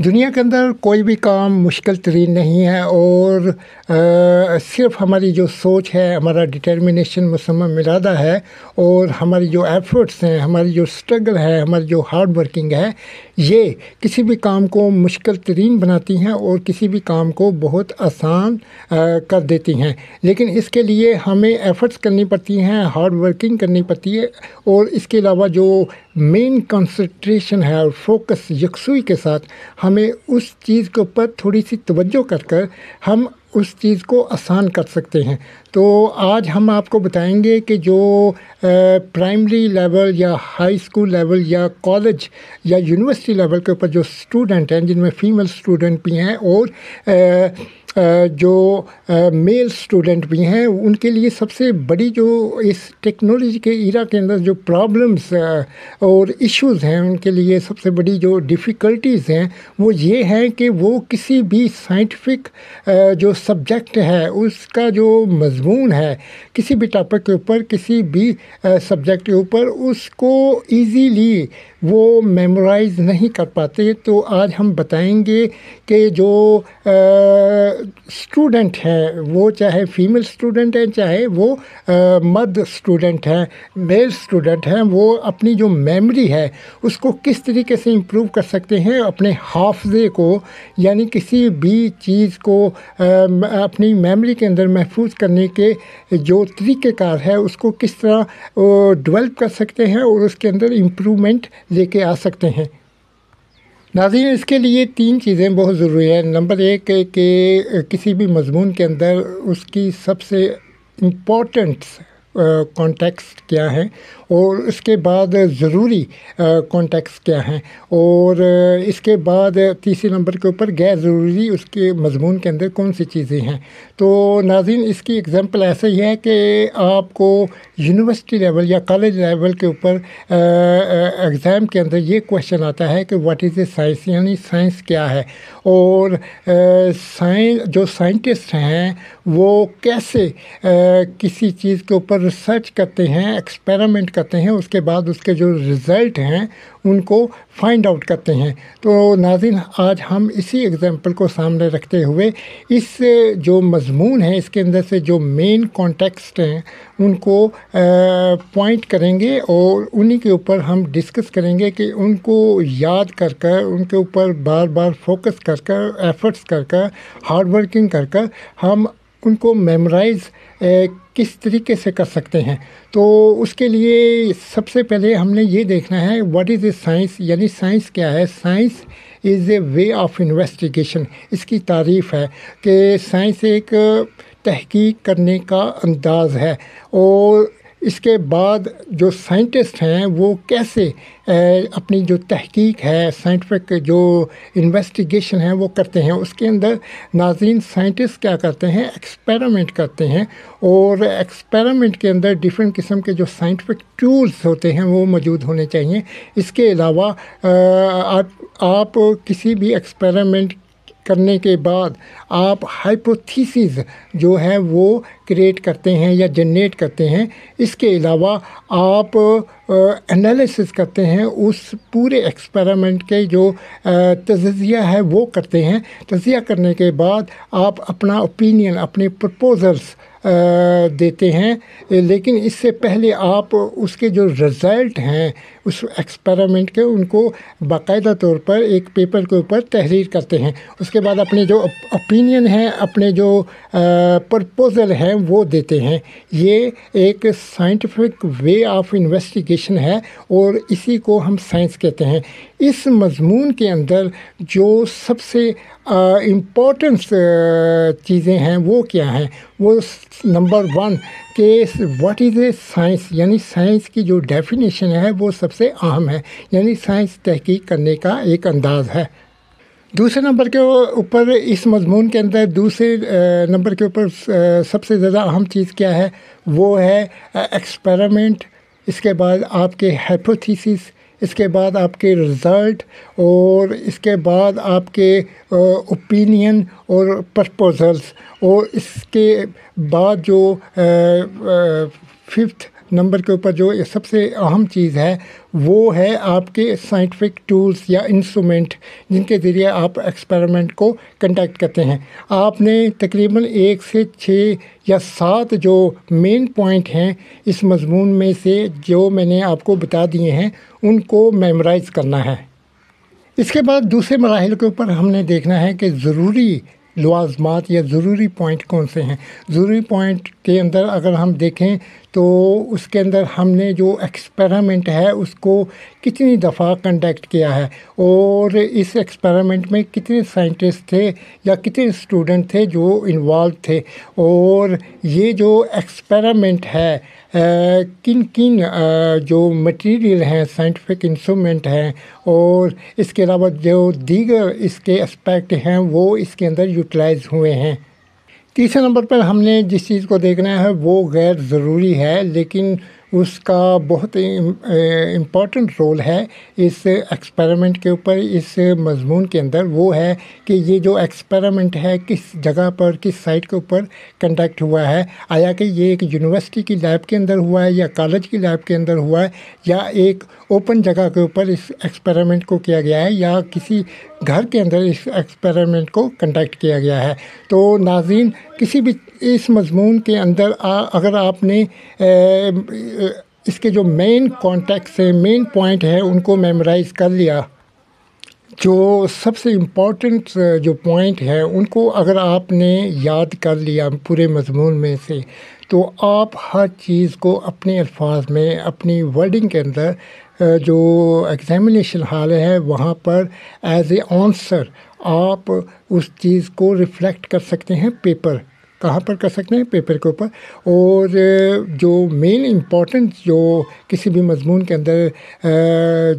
दुनिया के अंदर कोई भी काम मुश्किल तरीन नहीं है और आ, सिर्फ हमारी जो सोच है हमारा डिटर्मिनेशन मुसम इरादा है और हमारी जो एफ़र्ट्स हैं हमारी जो स्ट्रगल है हमारी जो हार्ड वर्किंग है ये किसी भी काम को मुश्किल तरीन बनाती हैं और किसी भी काम को बहुत आसान आ, कर देती हैं लेकिन इसके लिए हमें एफ़र्ट्स करनी पड़ती हैं हार्ड वर्किंग करनी पड़ती है और इसके अलावा जो मेन कंसनट्रेशन है और फोकस यकसुई के साथ हमें उस चीज़ के ऊपर थोड़ी सी तवज्जो कर कर हम उस चीज़ को आसान कर सकते हैं तो आज हम आपको बताएंगे कि जो प्राइमरी लेवल या हाई स्कूल लेवल या कॉलेज या यूनिवर्सिटी लेवल के ऊपर जो स्टूडेंट हैं जिनमें फ़ीमेल स्टूडेंट भी हैं और आ, जो मेल स्टूडेंट भी हैं उनके लिए सबसे बड़ी जो इस टेक्नोलॉजी के इरा के अंदर जो प्रॉब्लम्स और इश्यूज हैं उनके लिए सबसे बड़ी जो डिफ़िकल्टीज़ हैं वो ये हैं कि वो किसी भी साइंटिफिक जो सब्जेक्ट है उसका जो मज मजमून है किसी भी टॉपिक के ऊपर किसी भी सब्जेक्ट के ऊपर उसको ईजीली वो मेमोराइज नहीं कर पाते तो आज हम बताएंगे कि जो स्टूडेंट हैं वो चाहे फीमेल स्टूडेंट हैं चाहे वो मर्द स्टूडेंट हैं मेल स्टूडेंट हैं वो अपनी जो मेमोरी है उसको किस तरीके से इम्प्रूव कर सकते हैं अपने हाफजे को यानी किसी भी चीज़ को अपनी मेमोरी के अंदर महफूज करने के जो तरीक़ेकार है उसको किस तरह डेवलप कर सकते हैं और उसके अंदर इम्प्रूवमेंट लेके आ सकते हैं नाजीन इसके लिए तीन चीज़ें बहुत ज़रूरी हैं नंबर एक कि किसी भी मजमून के अंदर उसकी सबसे इम्पोर्टेंट कॉन्टेक्स्ट क्या है और इसके बाद ज़रूरी कॉन्टेक्ट्स क्या हैं और इसके बाद तीसरे नंबर के ऊपर गैर ज़रूरी उसके मजमून के अंदर कौन सी चीज़ें हैं तो नाजिन इसकी एग्ज़ाम्पल ऐसे ही है कि आपको यूनिवर्सिटी लेवल या कॉलेज लेवल के ऊपर एग्ज़ाम के अंदर ये क्वेश्चन आता है कि व्हाट इज़ ए साइंस यानी साइंस क्या है और साइंस जो साइंटिस्ट हैं वो कैसे आ, किसी चीज़ के ऊपर रिसर्च करते हैं एक्सपेरिमेंट करते हैं उसके बाद उसके जो रिज़ल्ट हैं उनको फाइंड आउट करते हैं तो नाजिन आज हम इसी एग्ज़ाम्पल को सामने रखते हुए इस जो मजमून है इसके अंदर से जो मेन कॉन्टेक्स्ट हैं उनको पॉइंट करेंगे और उन्हीं के ऊपर हम डिस्कस करेंगे कि उनको याद कर कर उनके ऊपर बार बार फोकस कर कर एफ़र्ट्स कर कर हार्ड वर्किंग कर कर हम उनको मेमोराइज़ किस तरीके से कर सकते हैं तो उसके लिए सबसे पहले हमने ये देखना है व्हाट इज़ ए साइंस यानी साइंस क्या है science is a way of investigation इसकी तारीफ़ है कि साइंस एक तहकीक करने का अंदाज़ है और इसके बाद जो साइंटिस्ट हैं वो कैसे अपनी जो तहकीक है साइंटिफिक जो इन्वेस्टिगेशन है वो करते हैं उसके अंदर नाजीन साइंटिस्ट क्या करते हैं एक्सपेरिमेंट करते हैं और एक्सपेरिमेंट के अंदर डिफरेंट किस्म के जो साइंटिफिक टूल्स होते हैं वो मौजूद होने चाहिए इसके अलावा आप, आप किसी भी एक्सपेरिमेंट करने के बाद आप हाइपोथीसिस जो है वो क्रिएट करते हैं या जनरेट करते हैं इसके अलावा आप एनालिसिस करते हैं उस पूरे एक्सपेरिमेंट के जो तजिया है वो करते हैं तजिया करने के बाद आप अपना ओपिनियन अपने प्रपोजल्स देते हैं लेकिन इससे पहले आप उसके जो रिज़ल्ट हैं उस एक्सपेरिमेंट के उनको बाकायदा तौर पर एक पेपर के ऊपर तहरीर करते हैं उसके बाद अपने जो ओपिनियन हैं अपने जो प्रपोज़ल हैं वो देते हैं ये एक साइंटिफिक वे ऑफ इन्वेस्टिगेशन है और इसी को हम साइंस कहते हैं इस मजमून के अंदर जो सबसे इम्पोर्टेंस चीज़ें हैं वो क्या हैं वो नंबर वन के व्हाट इज़ ए साइंस यानी साइंस की जो डेफिनेशन है वो सबसे अहम है यानी साइंस तहकीक करने का एक अंदाज़ है दूसरे नंबर के ऊपर इस मजमून के अंदर दूसरे नंबर के ऊपर सबसे ज़्यादा अहम चीज़ क्या है वो है एक्सपेरिमेंट इसके बाद आपके हाइपोथीसिस इसके बाद आपके रिज़ल्ट और इसके बाद आपके ओपिनियन और प्रपोज़ल्स और इसके बाद जो फिफ्थ नंबर के ऊपर जो सबसे अहम चीज़ है वो है आपके साइंटिफिक टूल्स या इंस्ट्रूमेंट जिनके ज़रिए आप एक्सपेरिमेंट को कंडक्ट करते हैं आपने तकरीबन एक से छः या सात जो मेन पॉइंट हैं इस मजमून में से जो मैंने आपको बता दिए हैं उनको मेमोराइज़ करना है इसके बाद दूसरे मराहल के ऊपर हमने देखना है कि ज़रूरी लवाजमात या ज़रूरी पॉइंट कौन से हैं ज़रूरी पॉइंट के अंदर अगर हम देखें तो उसके अंदर हमने जो एक्सपेरिमेंट है उसको कितनी दफ़ा कंडक्ट किया है और इस एक्सपेरिमेंट में कितने साइंटिस्ट थे या कितने स्टूडेंट थे जो इन्वॉल्व थे और ये जो एक्सपेरिमेंट है किन किन जो मटेरियल हैं साइंटिफिक इंस्ट्रूमेंट हैं और इसके अलावा जो दीगर इसके एस्पेक्ट हैं वो इसके अंदर यूटिलाइज हुए हैं तीसरे नंबर पर हमने जिस चीज़ को देखना है वो गैर ज़रूरी है लेकिन उसका बहुत इम्पॉर्टेंट रोल है इस एक्सपेरिमेंट के ऊपर इस मजमून के अंदर वो है कि ये जो एक्सपेरिमेंट है किस जगह पर किस साइट के ऊपर कंडक्ट हुआ है आया कि ये एक यूनिवर्सिटी की लैब के अंदर हुआ है या कॉलेज की लैब के अंदर हुआ है या एक ओपन जगह के ऊपर इस एक्सपेरिमेंट को किया गया है या किसी घर के अंदर इस एक्सपेरिमेंट को कंडक्ट किया गया है तो नाजीन किसी भी इस मजमून के अंदर आ, अगर आपने ए, इसके जो मेन कॉन्टेक्ट हैं मेन पॉइंट हैं उनको मेमोराइज़ कर लिया जो सबसे इम्पॉर्टेंट जो पॉइंट है उनको अगर आपने याद कर लिया पूरे मजमून में से तो आप हर चीज़ को अपने अल्फाज में अपनी वर्डिंग के अंदर जो एग्ज़ामिनेशन हाल है वहाँ पर एज ए आंसर आप उस चीज़ को रिफ़्लेक्ट कर सकते हैं पेपर कहाँ पर कर सकते हैं पेपर के ऊपर और जो मेन इम्पॉर्टेंट जो किसी भी मजमून के अंदर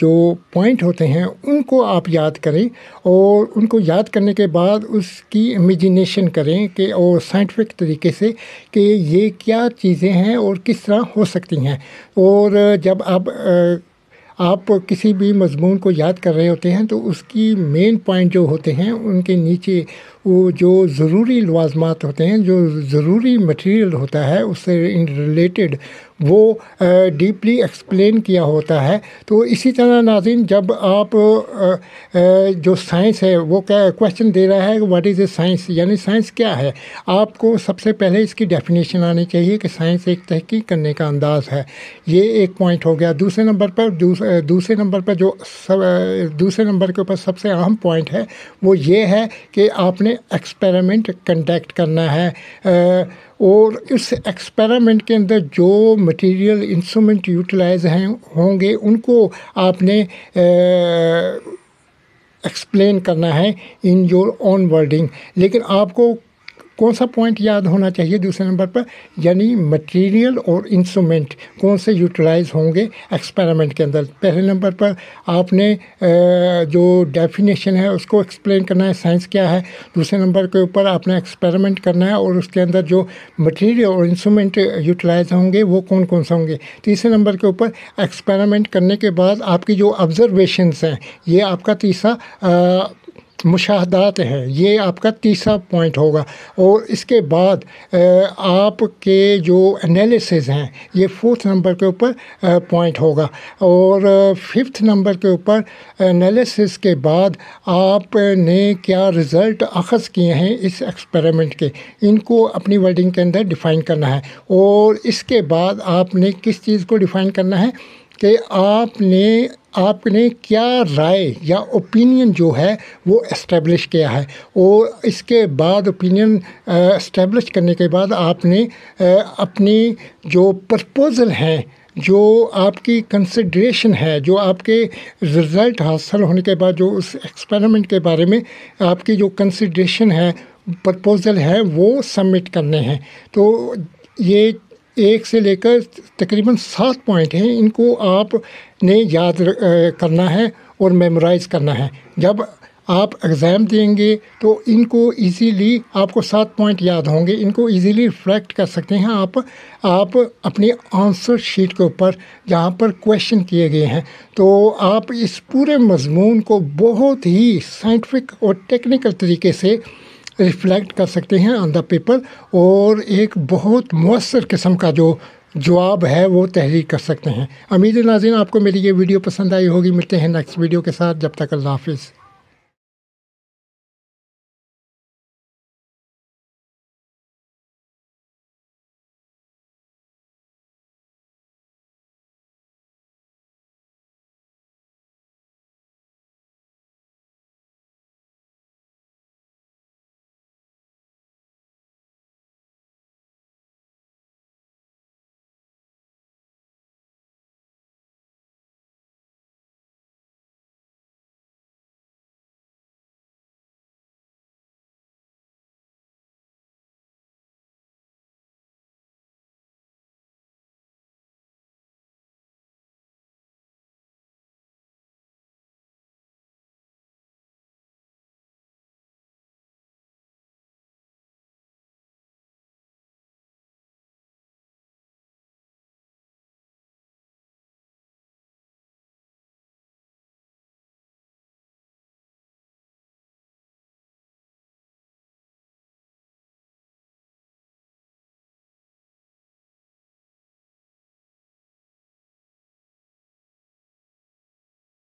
जो पॉइंट होते हैं उनको आप याद करें और उनको याद करने के बाद उसकी इमेजिनेशन करें कि और साइंटिफिक तरीके से कि ये क्या चीज़ें हैं और किस तरह हो सकती हैं और जब आप आप किसी भी मजमून को याद कर रहे होते हैं तो उसकी मेन पॉइंट जो होते हैं उनके नीचे वो जो ज़रूरी लवाजमात होते हैं जो ज़रूरी मटेरियल होता है उससे रिलेटेड वो डीपली एक्सप्लेन किया होता है तो इसी तरह नाजिन जब आप जो साइंस है वो क्या क्वेश्चन दे रहा है व्हाट इज़ ए साइंस यानी साइंस क्या है आपको सबसे पहले इसकी डेफिनेशन आनी चाहिए कि साइंस एक तहकीक करने का अंदाज है ये एक पॉइंट हो गया दूसरे नंबर पर दूस, दूसरे नंबर पर जो सब दूसरे नंबर के ऊपर सबसे अहम पॉइंट है वो ये है कि आपने आपने एक्सपेरिमेंट कंडक्ट करना है और इस एक्सपेरिमेंट के अंदर जो मटेरियल इंस्ट्रूमेंट यूटिलाइज हैं होंगे उनको आपने एक्सप्लेन करना है इन योर ओन वर्डिंग लेकिन आपको कौन सा पॉइंट याद होना चाहिए दूसरे नंबर पर यानी मटेरियल और इंस्ट्रूमेंट कौन से यूटिलाइज होंगे एक्सपेरिमेंट के अंदर पहले नंबर पर आपने जो डेफिनेशन है उसको एक्सप्लेन करना है साइंस क्या है दूसरे नंबर के ऊपर आपने एक्सपेरिमेंट करना है और उसके अंदर जो मटेरियल और इंस्ट्रूमेंट यूटिलाइज होंगे वो कौन कौन से होंगे तीसरे नंबर के ऊपर एक्सपेरिमेंट करने के बाद आपकी जो ऑब्जर्वेशंस हैं ये आपका तीसरा मुशाहदात हैं ये आपका तीसरा पॉइंट होगा और इसके बाद आपके जो एनालिसिस हैं ये फोर्थ नंबर के ऊपर पॉइंट होगा और फिफ्थ नंबर के ऊपर एनालिसिस के बाद आपने क्या रिज़ल्ट अखज़ किए हैं इस एक्सपेरिमेंट के इनको अपनी वर्डिंग के अंदर डिफ़ाइन करना है और इसके बाद आपने किस चीज़ को डिफ़ाइन करना है कि आपने आपने क्या राय या ओपिनियन जो है वो इस्टेब्लिश किया है और इसके बाद ओपिनियन इस्टेब्लिश करने के बाद आपने अपनी जो प्रपोज़ल हैं जो आपकी कंसिड्रेशन है जो आपके रिज़ल्ट हासिल होने के बाद जो उस एक्सपेरिमेंट के बारे में आपकी जो कंसिड्रेशन है प्रपोज़ल है वो सबमिट करने हैं तो ये एक से लेकर तकरीबन सात पॉइंट हैं इनको आपने याद करना है और मेमोराइज़ करना है जब आप एग्ज़ाम देंगे तो इनको इजीली आपको सात पॉइंट याद होंगे इनको इजीली रिफ्लेक्ट कर सकते हैं आप आप अपने आंसर शीट के ऊपर जहाँ पर क्वेश्चन किए गए हैं तो आप इस पूरे मजमून को बहुत ही साइंटिफिक और टेक्निकल तरीके से रिफ्लेक्ट कर सकते हैं ऑन द पेपर और एक बहुत मवसर किस्म का जो जवाब है वो तहरीर कर सकते हैं अमीर नाजिन आपको मेरी ये वीडियो पसंद आई होगी मिलते हैं नेक्स्ट वीडियो के साथ जब तक अल्लाह हाफिज़